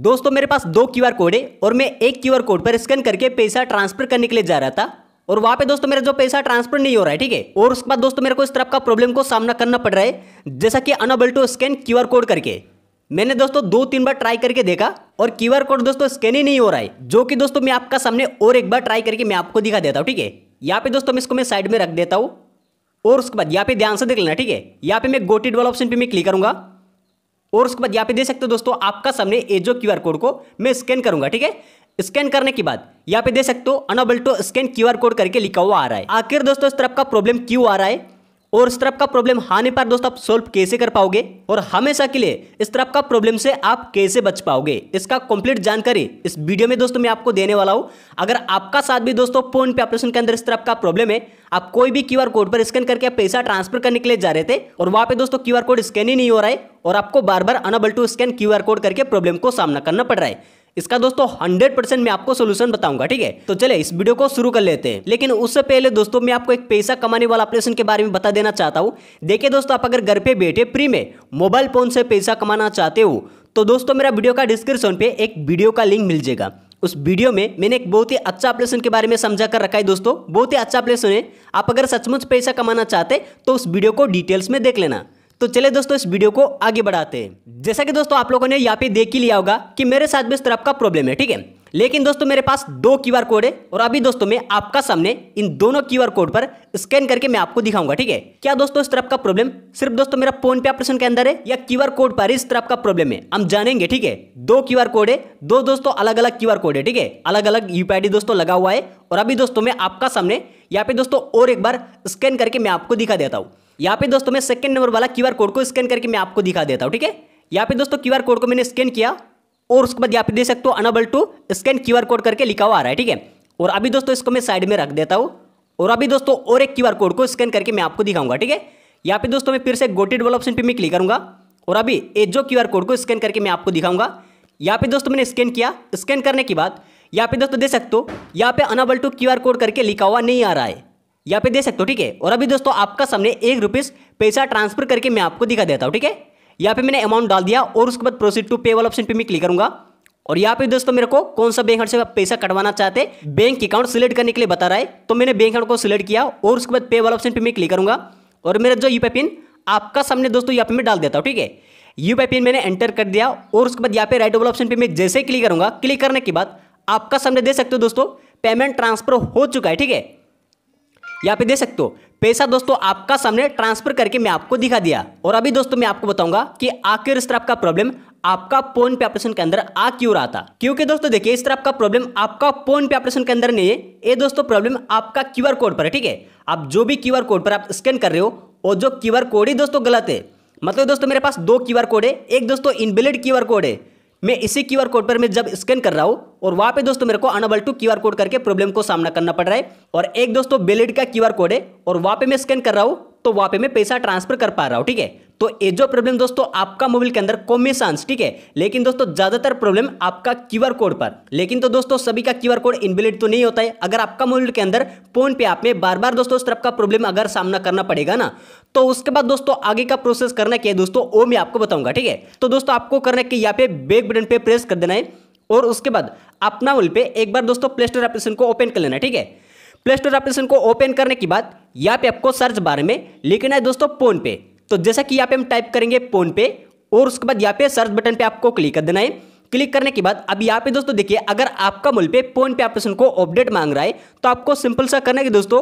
दोस्तों मेरे पास दो क्यूआर कोड है और मैं एक क्यूआर कोड पर स्कैन करके पैसा ट्रांसफर करने के लिए जा रहा था और वहां पे दोस्तों मेरा जो पैसा ट्रांसफर नहीं हो रहा है ठीक है और उसके बाद दोस्तों मेरे को इस तरफ का प्रॉब्लम को सामना करना पड़ रहा है जैसा कि unable to scan QR code करके मैंने दोस्तों दो तीन बार ट्राई करके देखा और क्यूआर कोड दोस्तों स्कैन ही नहीं हो रहा है जो कि दोस्तों मैं आपका सामने और एक बार ट्राई करके मैं आपको दिखा देता हूँ ठीक है यहाँ पे दोस्तों मैं इसको मैं साइड में रख देता हूँ और उसके बाद यहाँ पे ध्यान से देख लेना ठीक है यहाँ पे मैं गोटेड वाला ऑप्शन पे मैं क्लिक करूंगा और उसके बाद यहाँ पे दे सकते हो दोस्तों आपका सामने ये जो क्यू कोड को मैं स्कैन करूंगा ठीक है स्कैन करने के बाद यहाँ पे दे सकते हो अनबल्टो स्कैन क्यू कोड करके लिखा हुआ आ रहा है आखिर दोस्तों इस तरफ का प्रॉब्लम क्यों आ रहा है और इस तरफ का प्रॉब्लम हाने पर दोस्तों आप सोल्व कैसे कर पाओगे और हमेशा के लिए इस तरफ का प्रॉब्लम से आप कैसे बच पाओगे इसका कंप्लीट जानकारी इस वीडियो में दोस्तों मैं आपको देने वाला हूं अगर आपका साथ भी दोस्तों फोन पे ऑपरेशन के अंदर इस तरफ का प्रॉब्लम है आप कोई भी क्यूआर कोड पर स्कैन करके पैसा ट्रांसफर करने के लिए जा रहे थे और वहां पे दोस्तों क्यूआर कोड स्कैन ही नहीं हो रहा है और आपको बार बार unable to scan QR code करके प्रॉब्लम को सामना करना पड़ रहा है इसका दोस्तों 100 परसेंट मैं आपको सोल्यूशन बताऊंगा ठीक है तो चले इस वीडियो को शुरू कर लेते हैं लेकिन उससे पहले दोस्तों मैं आपको एक पैसा कमाने वाला ऑपरेशन के बारे में बता देना चाहता हूँ देखिए दोस्तों आप अगर घर पे बैठे फ्री में मोबाइल फोन से पैसा कमाना चाहते हो तो दोस्तों मेरा वीडियो का डिस्क्रिप्शन पे एक वीडियो का लिंक मिल जाएगा उस वीडियो में मैंने एक बहुत ही अच्छा अपलेशन के बारे में समझा कर रखा है दोस्तों बहुत ही अच्छा अपलेशन है आप अगर सचमुच पैसा कमाना चाहते तो उस वीडियो को डिटेल्स में देख लेना तो चले दोस्तों इस वीडियो को आगे बढ़ाते हैं जैसा कि दोस्तों आप लोगों ने यहाँ पे देख ही लिया होगा कि मेरे साथ भी इस तरफ का प्रॉब्लम है ठीक है लेकिन दोस्तों मेरे पास दो क्यू आर कोड है और अभी दोस्तों मैं आपका सामने इन दोनों क्यू आर कोड पर स्कैन करके मैं आपको दिखाऊंगा ठीक है क्या दोस्तों इस तरफ का प्रॉब्लम सिर्फ दोस्तों मेरा फोन पे ऑपरेशन के अंदर है या क्यू आर कोड पर इस तरफ का प्रॉब्लम है हम जानेंगे ठीक है दो क्यू आर कोड है दो दोस्तों अलग अलग क्यू आर कोड है ठीक है अलग अलग यूपीआईडी दोस्तों लगा हुआ है और अभी दोस्तों मैं आपका सामने यहाँ पे दोस्तों और एक बार स्कैन करके मैं आपको दिखा देता हूँ यहाँ पे दोस्तों मैं सेकंड नंबर वाला क्यूआर कोड को स्कैन करके मैं आपको दिखा देता हूँ ठीक है यहाँ पे दोस्तों क्यूआर कोड को मैंने स्कैन किया और उसके बाद यहाँ पे देख सकते हो unable to scan QR code करके लिखा हुआ आ रहा है ठीक है और अभी दोस्तों इसको मैं साइड में रख देता हूँ और अभी दोस्तों और एक क्यू कोड को स्कैन करके मैं आपको दिखाऊंगा ठीक है यहाँ पे दोस्तों मैं फिर से गोटेड वाला ऑप्शन पे मैं क्लिक करूंगा और अभी ये जो क्यू कोड को स्कैन करके मैं आपको दिखाऊंगा यहाँ पे दोस्तों मैंने स्कैन किया स्कैन करने के बाद यहाँ पे दोस्तों देख सकते हो यहाँ पे अनाबल टू क्यू कोड करके लिखा हुआ नहीं आ रहा है यहाँ पे दे सकते हो ठीक है और अभी दोस्तों आपका सामने एक रुपीज़ पैसा ट्रांसफर करके मैं आपको दिखा देता हूँ ठीक है यहाँ पे मैंने अमाउंट डाल दिया और उसके बाद प्रोसीड टू पे वाला ऑप्शन पे मैं क्लिक करूंगा और यहाँ पे दोस्तों मेरे को कौन सा बैंक अकाउंट से पैसा कटवाना चाहते बैंक अकाउंट सिलेक्ट करने के लिए बता रहा है तो मैंने बैंक अकाउंट को सिलेक्ट किया और उसके बाद पे वाला ऑप्शन पे मैं क्लिक करूंगा और मेरा जो यू पिन आपका सामने दोस्तों यहाँ पे मैं डाल देता हूँ ठीक है यू पिन मैंने एंटर कर दिया और उसके बाद यहाँ पे राइट वाला ऑप्शन पे मैं जैसे क्लिक करूंगा क्लिक करने के बाद आपका सामने दे सकते हो दोस्तों पेमेंट ट्रांसफर हो चुका है ठीक है यहाँ पे दे सकते हो पैसा दोस्तों आपका सामने ट्रांसफर करके मैं आपको दिखा दिया और अभी दोस्तों मैं आपको बताऊंगा कि आखिर इस तरह का प्रॉब्लम आपका फोन पे ऑपरेशन के अंदर आ क्यों रहा था क्योंकि दोस्तों देखिए इस तरफ का प्रॉब्लम आपका फोन पे ऑपरेशन के अंदर नहीं है ये दोस्तों प्रॉब्लम आपका क्यूआर कोड पर है ठीक है आप जो भी आर कोड पर आप स्कैन कर रहे हो और जो आर कोड ही दोस्तों गलत है मतलब दोस्तों मेरे पास दो आर कोड है एक दोस्तों इनबिलिड आर कोड है मैं इसी क्यू कोड पर मैं जब स्कैन कर रहा हूँ और वहाँ पे दोस्तों मेरे को अनबल टू क्यू कोड करके प्रॉब्लम को सामना करना पड़ रहा है और एक दोस्तों बेलिड का क्यू कोड है और वहाँ पे मैं स्कैन कर रहा हूँ तो वहाँ पे मैं पैसा ट्रांसफर कर पा रहा हूँ ठीक है तो ये जो प्रॉब्लम दोस्तों आपका मोबाइल के अंदर कॉमे ठीक है लेकिन दोस्तों ज़्यादातर प्रॉब्लम आपका क्यूआर कोड पर लेकिन तो दोस्तों सभी का क्यूआर कोड इनवेलिड तो नहीं होता है अगर आपका मोबाइल के अंदर फोन पे आप में बार बार दोस्तों इस तरफ का प्रॉब्लम अगर सामना करना पड़ेगा ना तो उसके बाद दोस्तों आगे का प्रोसेस करना क्या है दोस्तों वो मैं आपको बताऊंगा ठीक है तो दोस्तों आपको करना कि यहाँ पे बेक बटन पे प्रेस कर देना है और उसके बाद अपना मोबाइल पे एक बार दोस्तों प्ले स्टोर एप्लीकेशन को ओपन कर लेना ठीक है प्ले स्टोर एप्लीकेशन को ओपन करने के बाद यहाँ पे आपको सर्च बारे में लिखना है दोस्तों फोन पे तो जैसा कि यहाँ पे हम टाइप करेंगे फोन पे और उसके बाद यहाँ पे सर्च बटन पे आपको क्लिक कर देना है क्लिक करने के बाद अब यहाँ पे दोस्तों देखिए अगर आपका मोबाइल पे फोन पे ऑपरेशन को अपडेट मांग रहा है तो आपको सिंपल सा करना है कि दोस्तों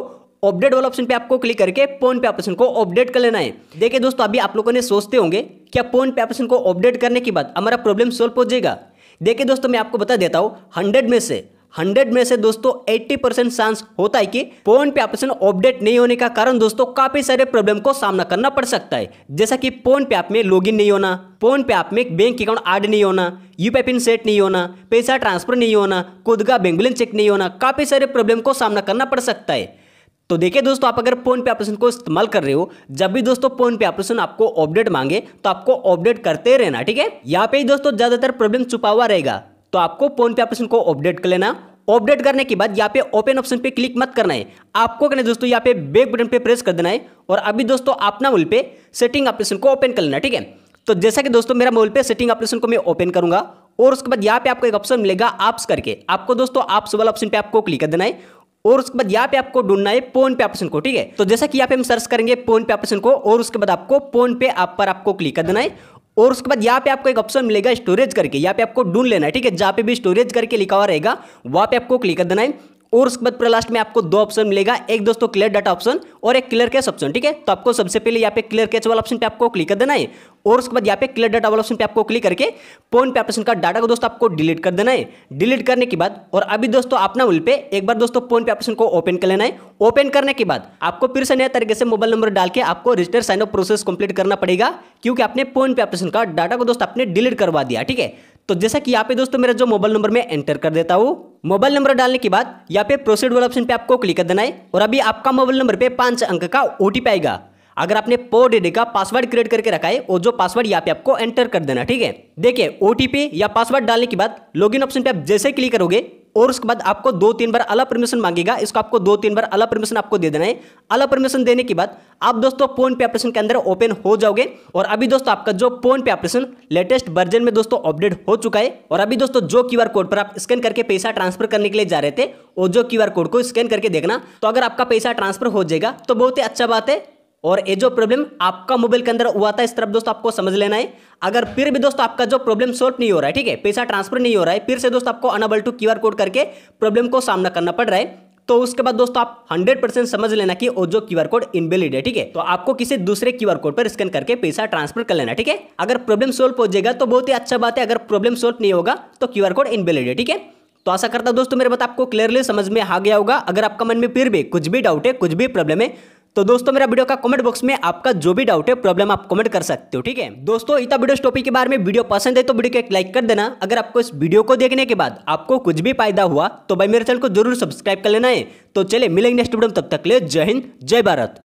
अपडेट वाला ऑप्शन पे आपको क्लिक करके फोन पे ऑपरेशन को अपडेट कर लेना है देखिए दोस्तों अभी आप लोगों ने सोचते होंगे क्या फोन पे ऑपरेशन को अपडेट करने के बाद हमारा प्रॉब्लम सोल्व हो जाएगा देखिए दोस्तों मैं आपको बता देता हूँ हंड्रेड में से हंड्रेड में से दोस्तों एट्टी परसेंट चांस होता है कि फोन पे ऑप्शन अपडेट नहीं होने का कारण दोस्तों काफी सारे प्रॉब्लम को सामना करना पड़ सकता है जैसा कि फोन पे ऐप में लॉगिन नहीं होना फोन पे ऐप में बैंक अकाउंट ऐड नहीं होना यू पिन सेट नहीं होना पैसा ट्रांसफर नहीं होना खुद का बैंक बैलेंस चेक नहीं होना काफी सारे प्रॉब्लम को सामना करना पड़ सकता है तो देखिए दोस्तों आप अगर फोन पे ऑपरेशन को इस्तेमाल कर रहे हो जब भी दोस्तों फोन पे ऑपरेशन आपको अपडेट मांगे तो आपको अपडेट करते रहना ठीक है यहाँ पे ही दोस्तों ज्यादातर प्रॉब्लम छुपा हुआ रहेगा तो आपको फोन पे ऑप्शन को अपडेट कर लेना अपडेट करने के बाद यहाँ पे ओपन ऑप्शन पे क्लिक मत करना है आपको करना है दोस्तों यहाँ पे बैक बटन पे प्रेस कर देना है और अभी दोस्तों अपना मोबाइल पे सेटिंग ऑपरेशन को ओपन कर लेना ठीक है तो जैसा कि दोस्तों मेरा मोबाइल पे सेटिंग ऑपरेशन को मैं ओपन करूंगा और उसके बाद यहाँ पे आपको एक ऑप्शन मिलेगा आप्स करके आपको दोस्तों ऐप्स वाला ऑप्शन पे आपको क्लिक कर देना है और उसके बाद यहाँ पे आपको ढूंढना है फोन पे ऑप्शन को ठीक है तो जैसा कि यहाँ पे हम सर्च करेंगे फोन पे ऑप्शन को और उसके बाद आपको फोन पे ऐप आप पर आपको क्लिक कर देना है और उसके बाद यहाँ पे आपको एक ऑप्शन मिलेगा स्टोरेज करके यहाँ पे आपको ढूंढ लेना है ठीक है जहाँ पे भी स्टोरेज करके लिखा हुआ रहेगा वहाँ पे आपको क्लिक कर देना है और उसके बाद पूरा लास्ट में आपको दो ऑप्शन मिलेगा एक दोस्तों क्लियर डाटा ऑप्शन और एक क्लियर कैश ऑप्शन ठीक है तो आपको सबसे पहले यहाँ पे क्लियर कैच वाला ऑप्शन पे आपको क्लिक कर देना है और उसके बाद यहाँ पे क्लियर डाटा वाला ऑप्शन पे आपको क्लिक करके फोन पे ऑप्शन का डाटा को दोस्तों आपको डिलीट कर देना है डिलीट करने के बाद और अभी दोस्तों अपना उल पे एक बार दोस्तों फोन पे ऑप्शन को ओपन कर लेना है ओपन करने के बाद आपको फिर से नया तरीके से मोबाइल नंबर डाल के आपको register sign off process complete करना पड़ेगा क्योंकि आपने फोन पे ऑपरेशन का डाटा को दोस्तों आपने डिलीट करवा दिया ठीक है तो जैसा कि यहाँ पे दोस्तों मेरा जो मोबाइल नंबर मैं एंटर कर देता हूँ मोबाइल नंबर डालने के बाद यहाँ पे प्रोसीड वाले ऑप्शन पे आपको क्लिक कर देना है और अभी आपका मोबाइल नंबर पे पांच अंक का ओ आएगा अगर आपने पो डेडी का पासवर्ड क्रिएट करके रखा है और जो पासवर्ड यहाँ पे आपको एंटर कर देना ठीक है देखिए ओटीपी या पासवर्ड डालने के बाद लॉगिन ऑप्शन पे आप जैसे क्लिक करोगे और उसके बाद आपको दो तीन बार अलग परमिशन मांगेगा इसको आपको दो तीन बार अलग परमिशन आपको दे देना है अलग परमिशन देने के बाद आप दोस्तों फोन पे ऑपरेशन के अंदर ओपन हो जाओगे और अभी दोस्तों आपका जो फोन पे ऑपरेशन लेटेस्ट वर्जन में दोस्तों अपडेट हो चुका है और अभी दोस्तों जो क्यू कोड पर आप स्कैन करके पैसा ट्रांसफर करने के लिए जा रहे थे और जो क्यू कोड को स्कैन करके देखना तो अगर आपका पैसा ट्रांसफर हो जाएगा तो बहुत ही अच्छा बात है और ये जो प्रॉब्लम आपका मोबाइल के अंदर हुआ था इस तरफ दोस्तों आपको समझ लेना है अगर फिर भी दोस्तों आपका जो प्रॉब्लम सॉल्व नहीं हो रहा है ठीक है पैसा ट्रांसफर नहीं हो रहा है फिर से दोस्तों आपको अनबल टू क्यू कोड करके प्रॉब्लम को सामना करना पड़ रहा है तो उसके बाद दोस्तों आप 100% समझ लेना कि वो जो क्यूआर कोड इनवेलिड है ठीक है तो आपको किसी दूसरे क्यूआर कोड पर स्कैन करके पैसा ट्रांसफर कर लेना ठीक है अगर प्रॉब्लम सोल्व हो जाएगा तो बहुत ही अच्छा बात है अगर प्रॉब्लम सोल्व नहीं होगा तो क्यूआर कोड इनवेलिड है ठीक है तो आशा करता दोस्तों मेरे बात आपको क्लियरली समझ में आ गया होगा अगर आपका मन में फिर भी कुछ भी डाउट है कुछ भी प्रॉब्लम है तो दोस्तों मेरा वीडियो का कमेंट बॉक्स में आपका जो भी डाउट है प्रॉब्लम आप कमेंट कर सकते हो ठीक है दोस्तों इतना वीडियो टॉपिक के बारे में वीडियो पसंद है तो वीडियो को एक लाइक कर देना अगर आपको इस वीडियो को देखने के बाद आपको कुछ भी फायदा हुआ तो भाई मेरे चैनल को जरूर सब्सक्राइब कर लेना है तो चले मिलेंगे नेक्स्ट वीडियो तब तक ले जय हिंद जय भारत